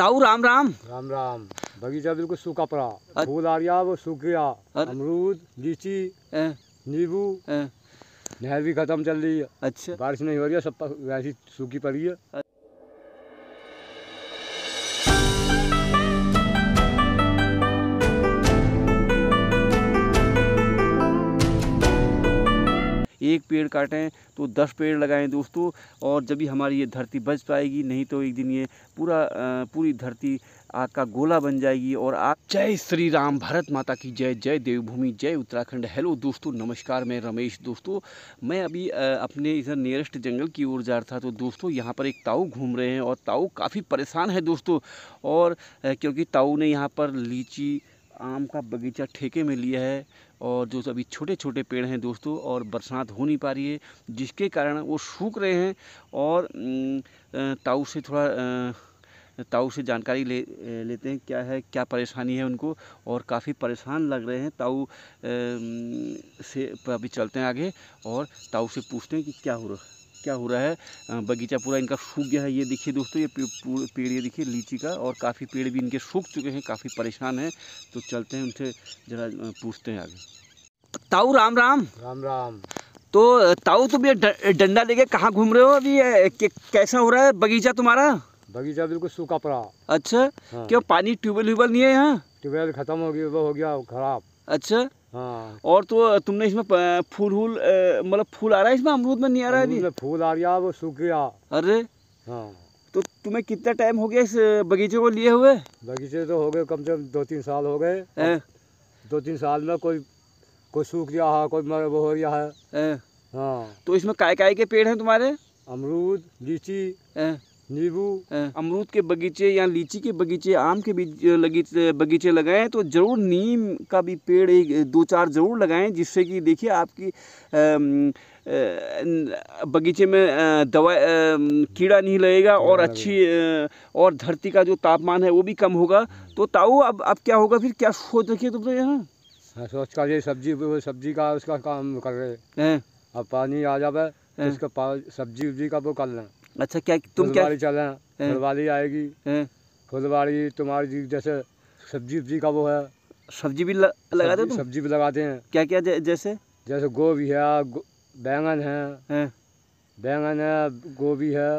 ताऊ राम राम राम राम बगीचा बिल्कुल सूखा पड़ा फूल आ गया वो सूख गया अमरूद लीची नींबू नहर भी खत्म चल रही है अच्छा बारिश नहीं हो रही है सब वैसी सूखी पड़ी है एक पेड़ काटें तो दस पेड़ लगाएं दोस्तों और जब भी हमारी ये धरती बच पाएगी नहीं तो एक दिन ये पूरा पूरी धरती आग का गोला बन जाएगी और आप जय श्री राम भारत माता की जय जय देवभूमि जय उत्तराखंड हेलो दोस्तों नमस्कार मैं रमेश दोस्तों मैं अभी अपने इधर नियरेस्ट जंगल की ओर जा रहा था तो दोस्तों यहाँ पर एक ताऊ घूम रहे हैं और ताऊ काफ़ी परेशान है दोस्तों और क्योंकि ताऊ ने यहाँ पर लीची आम का बगीचा ठेके में लिया है और जो अभी छोटे छोटे पेड़ हैं दोस्तों और बरसात हो नहीं पा रही है जिसके कारण वो सूख रहे हैं और ताऊ से थोड़ा ताऊ से जानकारी ले लेते हैं क्या है क्या परेशानी है उनको और काफ़ी परेशान लग रहे हैं ताऊ से अभी चलते हैं आगे और ताऊ से पूछते हैं कि क्या हो रहा है क्या हो रहा है बगीचा पूरा इनका सूख गया है ये देखिए दोस्तों ये पेड़ ये देखिए लीची का और काफ़ी पेड़ भी इनके सूख चुके हैं काफ़ी परेशान हैं तो चलते हैं उनसे ज़रा पूछते हैं आगे ताऊ राम राम राम राम तो ताऊ तुम ये डंडा लेके कहाँ घूम रहे हो अभी कैसा हो रहा है बगीचा तुम्हारा बगीचा बिल्कुल सूखा पड़ा अच्छा हाँ। क्यों पानी ट्यूबवेल व्यूबवेल नहीं है यहाँ ट्यूबवेल खत्म हो गया वो हो गया खराब अच्छा हाँ और तो तुमने इसमें फूल फूल मतलब फूल आ रहा है इसमें अमरूद में नहीं आ रहा है फूल आ रहा वो सूख गया अरे हाँ तो तुम्हें कितना टाइम हो गया इस बगीचे को लिए हुए बगीचे तो हो गए कम से कम दो तीन साल हो गए दो तीन साल में कोई कोई सूख गया है कोई वो हो गया है हाँ तो इसमें काय काय के पेड़ हैं तुम्हारे अमरूद लीची नींबू हाँ। अमरूद के बगीचे या लीची के बगीचे आम के बगीचे बगीचे लगाएं तो ज़रूर नीम का भी पेड़ एक दो चार ज़रूर लगाएं जिससे कि देखिए आपकी बगीचे में दवा कीड़ा नहीं लगेगा और अच्छी और धरती का जो तापमान है वो भी कम होगा तो ताऊ अब अब क्या होगा फिर क्या सोच रखिए तुम तो यहाँ हाँ, सोच कर सब्जी सब्जी का उसका काम कर रहे हैं हाँ। अब पानी आ जाए सब्जी उब्जी का वो कर लें अच्छा क्या तुम क्या चले फुलवाड़ी आएगी फुलवाड़ी तुम्हारी जी जैसे सब्जी उब्जी का वो है सब्जी भी लगाते हो सब्जी भी लगाते हैं क्या क्या जैसे जैसे गोभी है बैंगन है बैंगन है गोभी है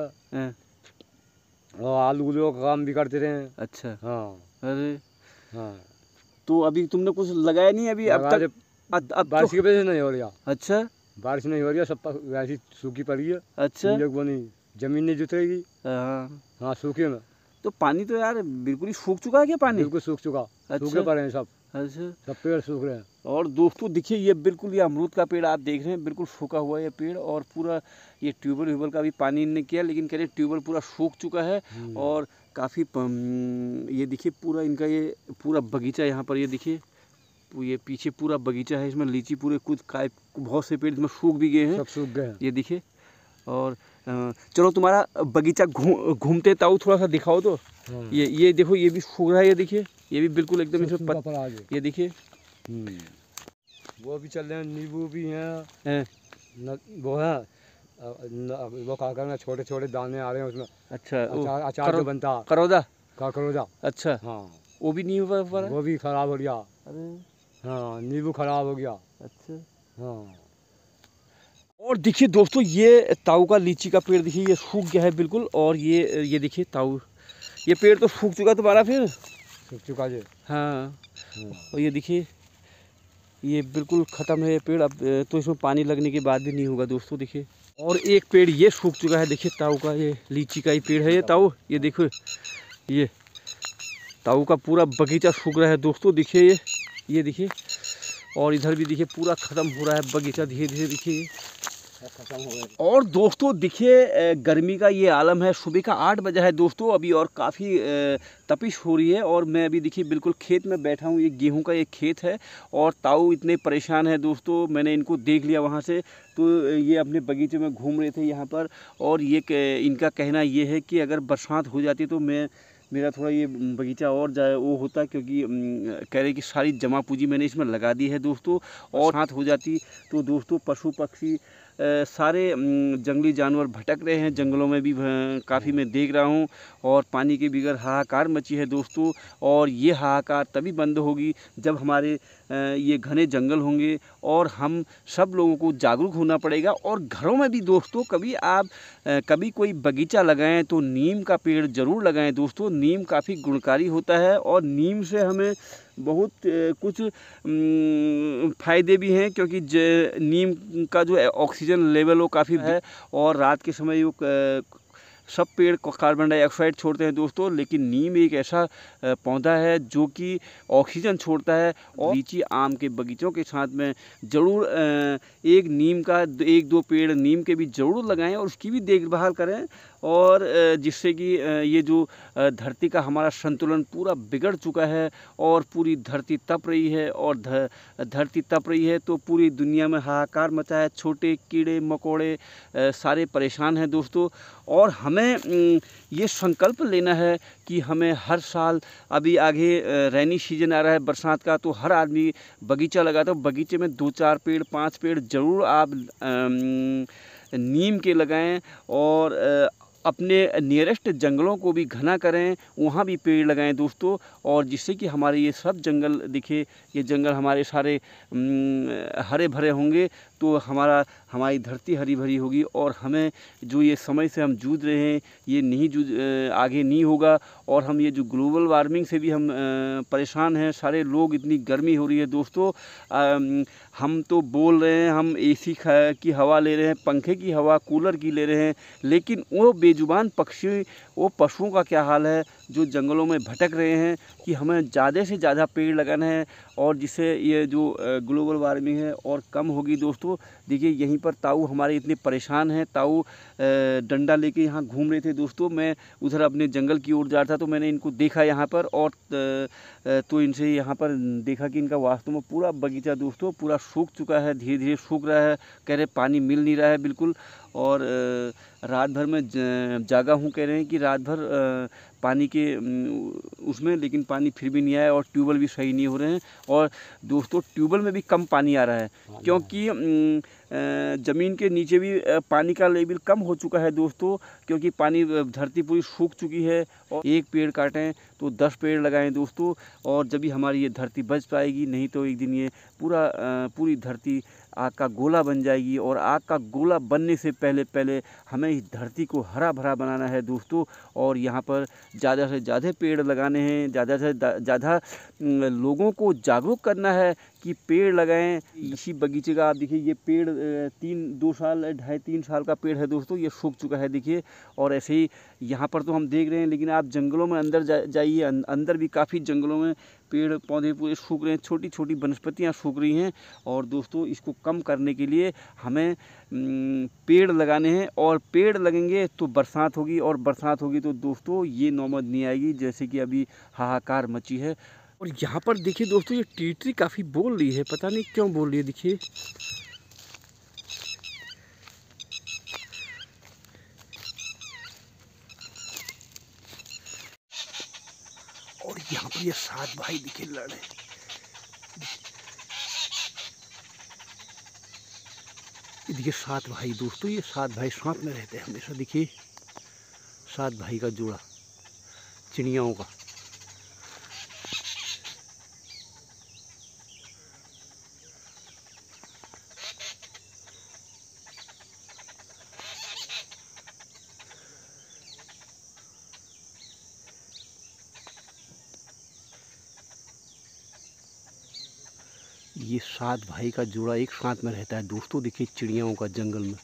और आलू उलू का काम भी करते रहे हैं अच्छा हाँ अरे हाँ तो अभी तुमने कुछ लगाया नहीं अभी अब तक अब, अब तो बारिश की वजह से नहीं हो रहा अच्छा बारिश नहीं हो रही है सब वैसी सूखी पड़ी है अच्छा वो नहीं जमीन नहीं जुतरेगी हाँ।, हाँ सूखे में तो पानी तो यार बिल्कुल ही सूख चुका है क्या पानी बिल्कुल सूख चुका अच्छा। सूखे पड़े हैं सब अच्छा सब पेड़ सूख रहे हैं और दोस्तों देखिए ये बिल्कुल ये अमरूद का पेड़ आप देख रहे हैं बिल्कुल सूखा हुआ है ये पेड़ और पूरा ये ट्यूबवेल व्यूबल का भी पानी इनने किया लेकिन कह रहे ट्यूबवेल पूरा सूख चुका है हम्म। और काफ़ी हम्म, ये देखिए पूरा इनका ये पूरा बगीचा यहाँ पर ये देखिए ये पीछे पूरा बगीचा है इसमें लीची पूरे कुछ काय बहुत से पेड़ इसमें सूख भी गए हैं सब सूख गए ये देखिए और चलो तुम्हारा बगीचा घूमते गुँ, ताऊ थोड़ा सा दिखाओ तो हाँ। ये ये देखो ये भी सूख रहा है ये देखिए ये भी बिल्कुल एकदम इसमें पत ये देखिए हम्म। वो भी चल रहे हैं नींबू भी हैं न, वो है वो क्या करना छोटे छोटे दाने आ रहे हैं उसमें अच्छा अचार, अचार करो, बनता करौदा हाँ, करोदा अच्छा हाँ वो भी नींबू वो भी खराब हो गया अरे हाँ नींबू खराब हो गया अच्छा हाँ और देखिए दोस्तों ये ताऊ का लीची का पेड़ देखिए ये सूख गया है बिल्कुल और ये ये देखिए ताऊ ये पेड़ तो सूख चुका दोबारा फिर सूख चुका जी हाँ हम्म। और ये देखिए ये बिल्कुल ख़त्म है ये पेड़ अब तो इसमें पानी लगने के बाद भी नहीं होगा दोस्तों देखिए और एक पेड़ ये सूख चुका है देखिए ताऊ का ये लीची का ही पेड़ है ये ताऊ ये देखो ये ताऊ का पूरा बगीचा सूख रहा है दोस्तों देखिए ये ये देखिए और इधर भी देखिए पूरा ख़त्म हो रहा है बगीचा धीरे धीरे देखिए और दोस्तों देखिए गर्मी का ये आलम है सुबह का आठ बजा है दोस्तों अभी और काफ़ी तपिश हो रही है और मैं अभी देखिए बिल्कुल खेत में बैठा हूँ ये गेहूं का एक खेत है और ताऊ इतने परेशान है दोस्तों मैंने इनको देख लिया वहाँ से तो ये अपने बगीचे में घूम रहे थे यहाँ पर और ये इनका कहना ये है कि अगर बरसात हो जाती तो मैं मेरा थोड़ा ये बगीचा और जाए वो होता क्योंकि कह रहे कि सारी जमा पूंजी मैंने इसमें लगा दी है दोस्तों और हाथ हो जाती तो दोस्तों पशु पक्षी सारे जंगली जानवर भटक रहे हैं जंगलों में भी काफ़ी मैं देख रहा हूँ और पानी के बिगैर हाहाकार मची है दोस्तों और ये हाहाकार तभी बंद होगी जब हमारे ये घने जंगल होंगे और हम सब लोगों को जागरूक होना पड़ेगा और घरों में भी दोस्तों कभी आप कभी कोई बगीचा लगाएं तो नीम का पेड़ ज़रूर लगाएं दोस्तों नीम काफ़ी गुणकारी होता है और नीम से हमें बहुत कुछ फ़ायदे भी हैं क्योंकि नीम का जो ऑक्सीजन लेवल वो काफ़ी है और रात के समय वो सब पेड़ कार्बन डाइऑक्साइड छोड़ते हैं दोस्तों लेकिन नीम एक ऐसा पौधा है जो कि ऑक्सीजन छोड़ता है और लीची आम के बगीचों के साथ में ज़रूर एक नीम का एक दो पेड़ नीम के भी ज़रूर लगाएं और उसकी भी देखभाल करें और जिससे कि ये जो धरती का हमारा संतुलन पूरा बिगड़ चुका है और पूरी धरती तप रही है और धरती तप रही है तो पूरी दुनिया में हाहाकार मचा है छोटे कीड़े मकोड़े सारे परेशान हैं दोस्तों और हमें ये संकल्प लेना है कि हमें हर साल अभी आगे रेनी सीजन आ रहा है बरसात का तो हर आदमी बगीचा लगाता है बगीचे में दो चार पेड़ पांच पेड़ ज़रूर आप नीम के लगाएं और अपने नियरेस्ट जंगलों को भी घना करें वहाँ भी पेड़ लगाएं दोस्तों और जिससे कि हमारे ये सब जंगल दिखे ये जंगल हमारे सारे हरे भरे होंगे तो हमारा हमारी धरती हरी भरी होगी और हमें जो ये समय से हम जूझ रहे हैं ये नहीं जूझ आगे नहीं होगा और हम ये जो ग्लोबल वार्मिंग से भी हम परेशान हैं सारे लोग इतनी गर्मी हो रही है दोस्तों हम तो बोल रहे हैं हम एसी की हवा ले रहे हैं पंखे की हवा कूलर की ले रहे हैं लेकिन वो बेजुबान पक्षी वो पशुओं का क्या हाल है जो जंगलों में भटक रहे हैं कि हमें ज़्यादा से ज़्यादा पेड़ लगाना है और जिससे ये जो ग्लोबल वार्मिंग है और कम होगी दोस्तों देखिए यहीं पर ताऊ हमारे इतने परेशान हैं ताऊ डंडा लेके यहाँ घूम रहे थे दोस्तों मैं उधर अपने जंगल की ओर जा रहा था तो मैंने इनको देखा यहाँ पर और तो इनसे यहाँ पर देखा कि इनका वास्तव में पूरा बगीचा दोस्तों पूरा सूख चुका है धीरे धीरे सूख रहा है कह रहे पानी मिल नहीं रहा है बिल्कुल और रात भर में जागा हूँ कह रहे हैं कि रात भर पानी के उसमें लेकिन पानी फिर भी नहीं आया और ट्यूबवेल भी सही नहीं हो रहे हैं और दोस्तों ट्यूबवेल में भी कम पानी आ रहा है हाँ क्योंकि हाँ ज़मीन के नीचे भी पानी का लेवल कम हो चुका है दोस्तों क्योंकि पानी धरती पूरी सूख चुकी है और एक पेड़ काटें तो दस पेड़ लगाएं दोस्तों और जब भी हमारी ये धरती बच पाएगी नहीं तो एक दिन ये पूरा पूरी धरती आग का गोला बन जाएगी और आग का गोला बनने से पहले पहले हमें इस धरती को हरा भरा बनाना है दोस्तों और यहाँ पर ज़्यादा से ज़्यादा पेड़ लगाने हैं ज़्यादा से ज़्यादा लोगों को जागरूक करना है कि पेड़ लगाएं इसी बगीचे का आप देखिए ये पेड़ तीन दो साल ढाई तीन साल का पेड़ है दोस्तों ये सूख चुका है देखिए और ऐसे ही यहाँ पर तो हम देख रहे हैं लेकिन आप जंगलों में अंदर जा जाइए अं, अंदर भी काफ़ी जंगलों में पेड़ पौधे पूरे सूख रहे हैं छोटी छोटी वनस्पतियाँ सूख रही हैं और दोस्तों इसको कम करने के लिए हमें पेड़ लगाने हैं और पेड़ लगेंगे तो बरसात होगी और बरसात होगी तो दोस्तों ये नौमद नहीं आएगी जैसे कि अभी हाहाकार मची है और यहाँ पर देखिए दोस्तों ये टीटरी काफ़ी बोल रही है पता नहीं क्यों बोल रही है देखिए और यहाँ पर ये सात भाई दिखे लड़े देखिए सात भाई दोस्तों ये सात भाई साथ में रहते हैं हमेशा देखिए सात भाई का जोड़ा चिड़ियाओं का ये सात भाई का जोड़ा एक साथ में रहता है दोस्तों देखिए चिड़ियाओं का जंगल में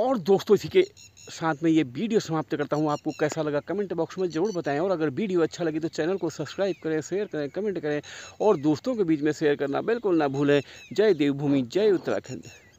और दोस्तों इसी के साथ में ये वीडियो समाप्त करता हूँ आपको कैसा लगा कमेंट बॉक्स में ज़रूर बताएं और अगर वीडियो अच्छा लगे तो चैनल को सब्सक्राइब करें शेयर करें कमेंट करें और दोस्तों के बीच में शेयर करना बिल्कुल ना भूलें जय देवभूमि जय उत्तराखंड